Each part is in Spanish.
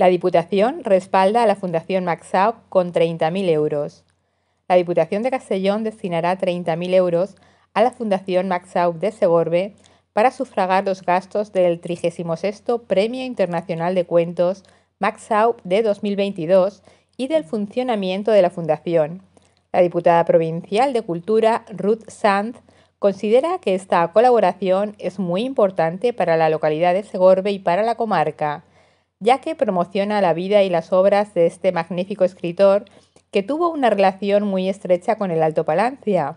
La Diputación respalda a la Fundación Maxau con 30.000 euros. La Diputación de Castellón destinará 30.000 euros a la Fundación Maxau de Segorbe para sufragar los gastos del 36 Premio Internacional de Cuentos Maxau de 2022 y del funcionamiento de la Fundación. La diputada provincial de Cultura, Ruth Sand considera que esta colaboración es muy importante para la localidad de Segorbe y para la comarca ya que promociona la vida y las obras de este magnífico escritor que tuvo una relación muy estrecha con el Alto Palancia.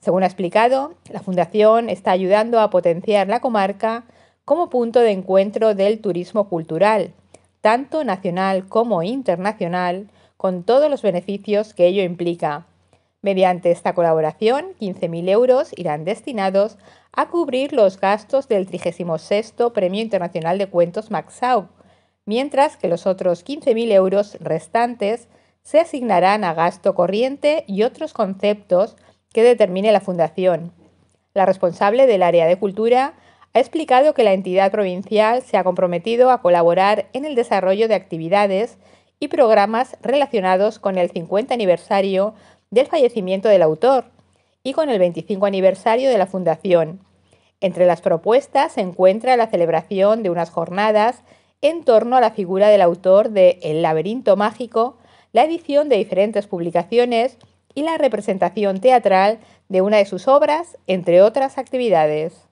Según ha explicado, la Fundación está ayudando a potenciar la comarca como punto de encuentro del turismo cultural, tanto nacional como internacional, con todos los beneficios que ello implica. Mediante esta colaboración, 15.000 euros irán destinados a cubrir los gastos del 36 Premio Internacional de Cuentos Max Maxau, mientras que los otros 15.000 euros restantes se asignarán a gasto corriente y otros conceptos que determine la Fundación. La responsable del área de cultura ha explicado que la entidad provincial se ha comprometido a colaborar en el desarrollo de actividades y programas relacionados con el 50 aniversario del fallecimiento del autor y con el 25 aniversario de la Fundación. Entre las propuestas se encuentra la celebración de unas jornadas en torno a la figura del autor de El laberinto mágico, la edición de diferentes publicaciones y la representación teatral de una de sus obras, entre otras actividades.